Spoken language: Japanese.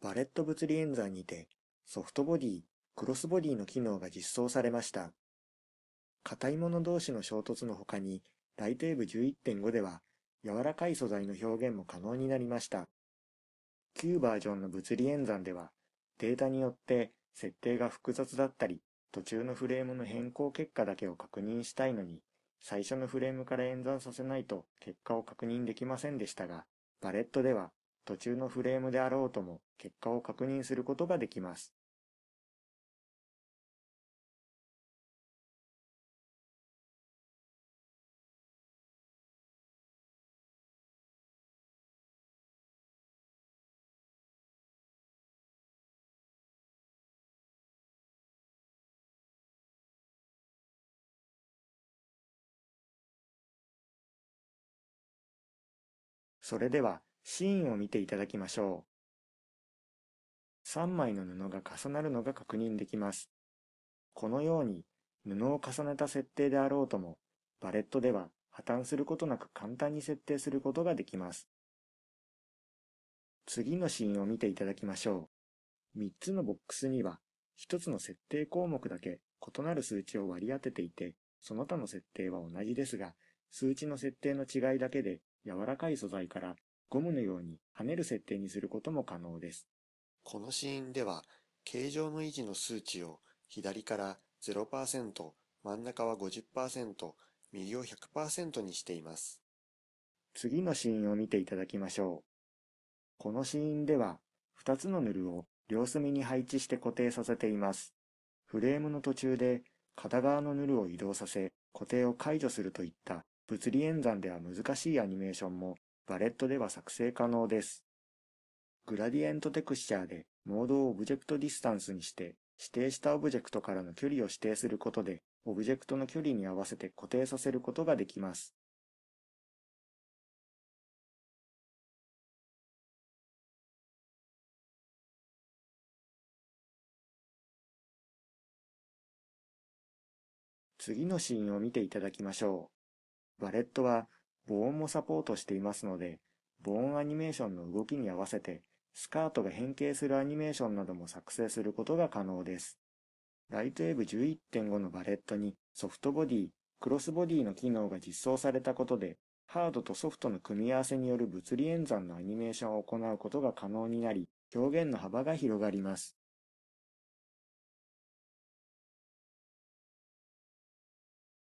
バレット物理演算にてソフトボディ、クロスボディの機能が実装されました。硬いもの同士の衝突の他に、大底部11.5では柔らかい素材の表現も可能になりました。旧バージョンの物理演算では、データによって設定が複雑だったり、途中のフレームの変更結果だけを確認したいのに、最初のフレームから演算させないと結果を確認できませんでしたが、バレットでは途中のフレームであろうとも結果を確認することができます。それではシーンを見ていただきましょう。3枚の布が重なるのが確認できます。このように布を重ねた設定であろうとも、バレットでは破綻することなく簡単に設定することができます。次のシーンを見ていただきましょう。3つのボックスには1つの設定項目だけ異なる数値を割り当てていて、その他の設定は同じですが、数値の設定の違いだけで柔らかい素材からゴムのように跳ねる設定にすることも可能です。このシーンでは、形状の維持の数値を左から0%、真ん中は50%、右を100%にしています。次のシーンを見ていただきましょう。このシーンでは、2つのヌルを両隅に配置して固定させています。フレームの途中で片側のヌルを移動させ固定を解除するといった物理演算では難しいアニメーションもバレットでは作成可能です。グラディエントテクスチャーでモードをオブジェクトディスタンスにして指定したオブジェクトからの距離を指定することでオブジェクトの距離に合わせて固定させることができます。次のシーンを見ていただきましょう。バレットはボーンもサポートしていますので、防音アニメーションの動きに合わせて、スカートが変形するアニメーションなども作成することが可能です。ライトウェブ11.5のバレットにソフトボディ、クロスボディの機能が実装されたことで、ハードとソフトの組み合わせによる物理演算のアニメーションを行うことが可能になり、表現の幅が広がります。